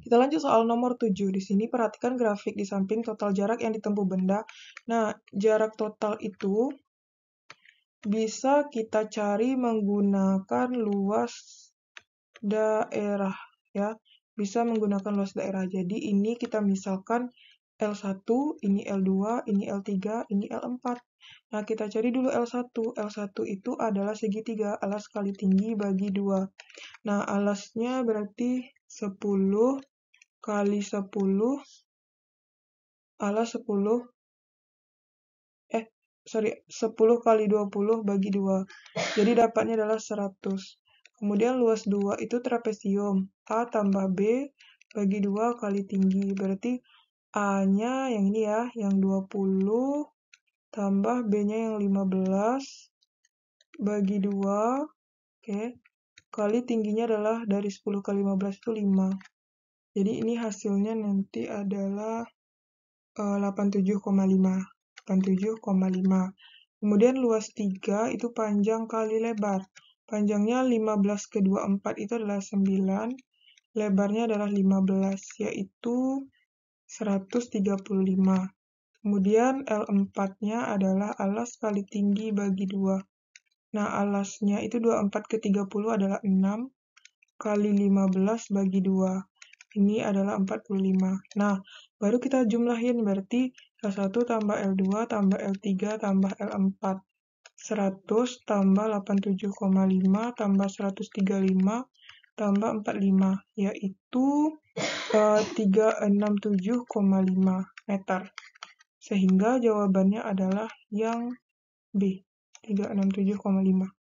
Kita lanjut soal nomor 7. Di sini perhatikan grafik di samping total jarak yang ditempuh benda. Nah, jarak total itu bisa kita cari menggunakan luas daerah ya. Bisa menggunakan luas daerah. Jadi ini kita misalkan L1, ini L2, ini L3, ini L4. Nah, kita cari dulu L1. L1 itu adalah segitiga, alas kali tinggi bagi 2. Nah, alasnya berarti 10 kali 10 ala 10 eh sorry 10 kali 20 bagi 2 jadi dapatnya adalah 100 kemudian luas 2 itu trapesium A tambah B bagi 2 kali tinggi berarti A nya yang ini ya yang 20 tambah B nya yang 15 bagi 2 oke okay. kali tingginya adalah dari 10 kali 15 itu 5 jadi ini hasilnya nanti adalah 87,5. Eh, 87,5. Kemudian luas 3 itu panjang kali lebar. Panjangnya 15 ke 24 itu adalah 9. Lebarnya adalah 15, yaitu 135. Kemudian L4-nya adalah alas kali tinggi bagi 2. Nah, alasnya itu 24 ke 30 adalah 6 kali 15 bagi 2 ini adalah 45. Nah, baru kita jumlahin berarti L1 tambah L2 tambah L3 tambah L4. 100 tambah 87,5 tambah 135 tambah 45 yaitu eh, uh, 367,5 meter. Sehingga jawabannya adalah yang B, 367,5.